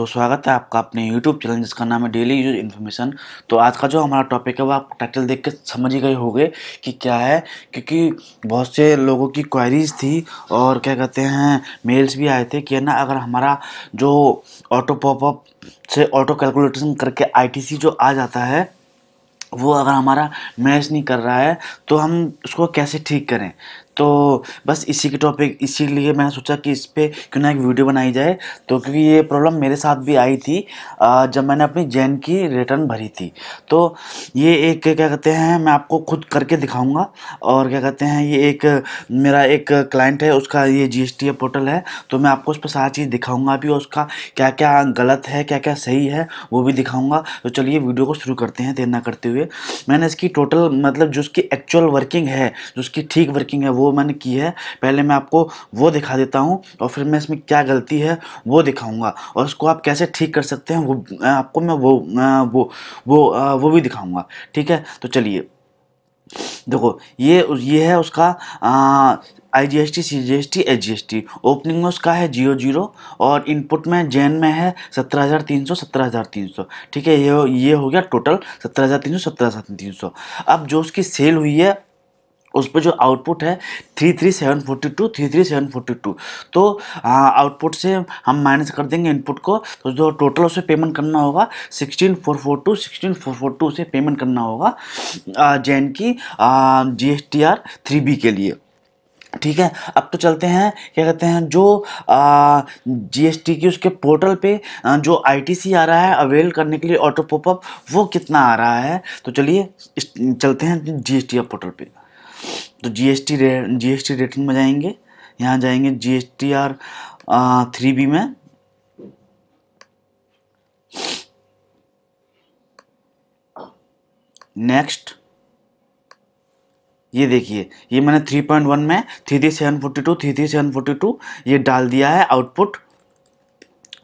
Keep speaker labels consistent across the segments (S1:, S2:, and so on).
S1: दोस्तों स्वागत है आपका अपने यूट्यूब चैनल जिसका नाम है डेली यूज इन्फॉर्मेशन तो आज का जो हमारा टॉपिक है वो आप टाइटल देख के समझ ही गए होंगे कि क्या है क्योंकि बहुत से लोगों की क्वायरीज थी और क्या कहते हैं मेल्स भी आए थे कि ना अगर हमारा जो ऑटो पॉपअप से ऑटो कैलकुलेशन करके आई जो आ जाता है वो अगर हमारा मैच नहीं कर रहा है तो हम उसको कैसे ठीक करें तो बस इसी के टॉपिक इसीलिए मैंने सोचा कि इस पर क्यों ना एक वीडियो बनाई जाए तो क्योंकि ये प्रॉब्लम मेरे साथ भी आई थी जब मैंने अपनी जैन की रिटर्न भरी थी तो ये एक क्या कहते हैं मैं आपको खुद करके दिखाऊंगा और क्या कहते हैं ये एक मेरा एक क्लाइंट है उसका ये जी एस पोर्टल है तो मैं आपको उस पर सारा चीज़ दिखाऊँगा भी उसका क्या क्या गलत है क्या क्या सही है वो भी दिखाऊँगा तो चलिए वीडियो को शुरू करते हैं देर ना करते हुए मैंने इसकी टोटल मतलब जो उसकी एक्चुअल वर्किंग है जो उसकी ठीक वर्किंग है वो मैंने की है पहले मैं आपको वो दिखा देता हूँ और फिर मैं इसमें क्या गलती है वो दिखाऊँगा और उसको आप कैसे ठीक कर सकते हैं वो आपको मैं वो वो वो वो भी दिखाऊँगा ठीक है तो चलिए देखो ये ये है उसका I G S T C G S T H G S T opening में उसका है जियो जीरो और इनपुट में जैन में है सत्रह हज़ार तीन सौ सत्रह हज़ार तीन सौ ठीक है ये ये हो गया टोटल सत्रह हज़ार तीन सौ सत्रह हज़ार तीन सौ अब जो उसकी सेल हुई है उस पर जो आउटपुट है three three seven forty two three three seven forty two तो आउटपुट से हम माइनस कर देंगे इनपुट को तो जो टोटल उसे पेमेंट करना होगा sixteen four four two sixteen four four two उसे पेमेंट करना होगा जैन की G S T R three B के लिए ठीक है अब तो चलते हैं क्या कहते हैं जो जीएसटी की उसके पोर्टल पे जो आईटीसी आ रहा है अवेल करने के लिए ऑटो पॉपअप वो कितना आ रहा है तो चलिए चलते हैं जीएसटी पोर्टल पे तो जीएसटी रे जीएसटी रेटिंग में जाएंगे यहाँ जाएंगे जीएसटी आर थ्री बी में नेक्स्ट ये देखिए ये मैंने 3.1 में three three seven forty two three three seven forty two ये डाल दिया है आउटपुट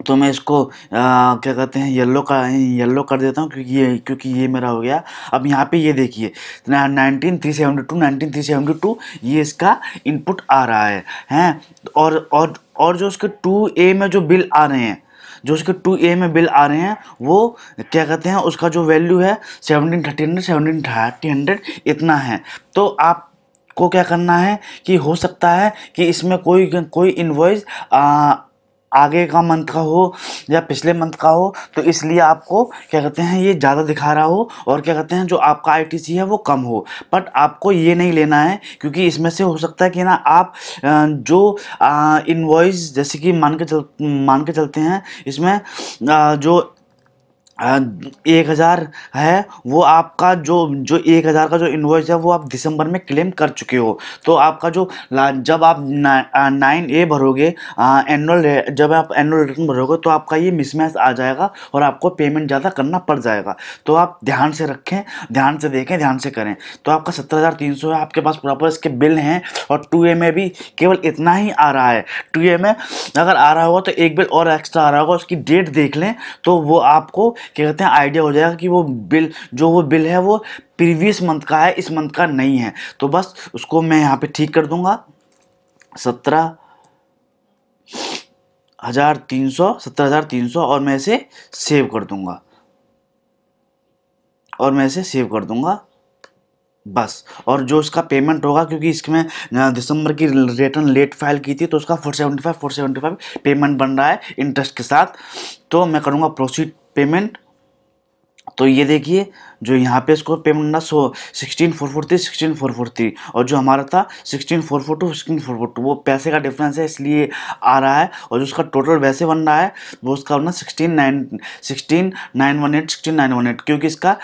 S1: तो मैं इसको आ, क्या कहते हैं येलो का येलो कर देता हूँ क्योंकि ये क्योंकि ये मेरा हो गया अब यहाँ पे ये देखिए nineteen three seventy two nineteen three seventy two ये इसका इनपुट आ रहा है हैं और और और जो उसके टू ए में जो बिल आ रहे हैं जो उसके टू ए में बिल आ रहे हैं वो क्या कहते हैं उसका जो वैल्यू है seventeen thirty hundred seventeen thirty hundred इतना है तो आप को क्या करना है कि हो सकता है कि इसमें कोई कोई इन्वॉइस आगे का मंथ का हो या पिछले मंथ का हो तो इसलिए आपको क्या कहते हैं ये ज़्यादा दिखा रहा हो और क्या कहते हैं जो आपका आईटीसी है वो कम हो बट आपको ये नहीं लेना है क्योंकि इसमें से हो सकता है कि ना आप जो इन्वॉइस जैसे कि मान के चल मान के चलते हैं इसमें जो एक हज़ार है वो आपका जो जो एक हज़ार का जो इन्वॉइस है वो आप दिसंबर में क्लेम कर चुके हो तो आपका जो जब आप ना, नाइन ए भरोगे एनुअल जब आप एनुअल रिटर्न भरोगे तो आपका ये मिसमैच आ जाएगा और आपको पेमेंट ज़्यादा करना पड़ जाएगा तो आप ध्यान से रखें ध्यान से देखें ध्यान से करें तो आपका सत्तर हज़ार तीन सौ है आपके पास प्रॉपर इसके बिल हैं और टू ए में भी केवल इतना ही आ रहा है टू ए में अगर आ रहा होगा तो एक बिल और एक्स्ट्रा आ रहा होगा उसकी डेट देख लें तो वो आपको क्या कहते हैं आइडिया हो जाएगा कि वो बिल जो वो बिल है वो प्रीवियस मंथ का है इस मंथ का नहीं है तो बस उसको मैं यहाँ पे ठीक कर दूंगा सत्रह हजार तीन सौ सत्रह हजार तीन सौ और मैं इसे सेव कर दूंगा और मैं इसे सेव कर दूंगा बस और जो इसका पेमेंट होगा क्योंकि इसमें दिसंबर की रिटर्न लेट फाइल की थी तो उसका four seventy five four seventy five payment बन रहा है इंटरेस्ट के साथ तो मैं करूँगा प्रोसीड payment तो ये देखिए जो यहाँ पे इसको पेमेंट ना so sixteen four four three sixteen four four three और जो हमारा था sixteen four four two sixteen four four two वो पैसे का डिफरेंस है इसलिए आ रहा है और जो उसका टोटल वैसे बन रहा है वो उसका बनना sixteen nine sixteen nine one eight sixteen nine one eight क्योंकि इसका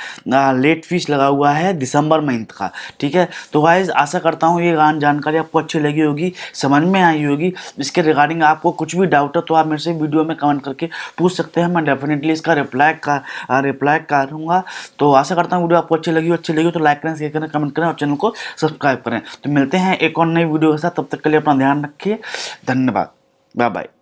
S1: लेट फीस लगा हुआ है दिसंबर मंथ का ठीक है तो वाइज आशा करता हूँ ये जानकारी आपको अच्छी लगी होगी समझ में आई होगी इसके रिगार्डिंग आपको कुछ भी डाउट है तो आप मेरे से वीडियो में कमेंट करके पूछ सकते हैं मैं डेफिनेटली इसका रिप्लाई का रिप्लाई का आया रहूँगा तो आशा करता हूँ वीडियो आपको अच्छी लगी हो अच्छी लगी हो तो लाइक करें शेयर करें कमेंट करें और चैनल को सब्सक्राइब करें तो मिलते हैं एक और नई वीडियो के साथ तब तक के लिए अपना ध्यान रखिए धन्यवाद बाय बाय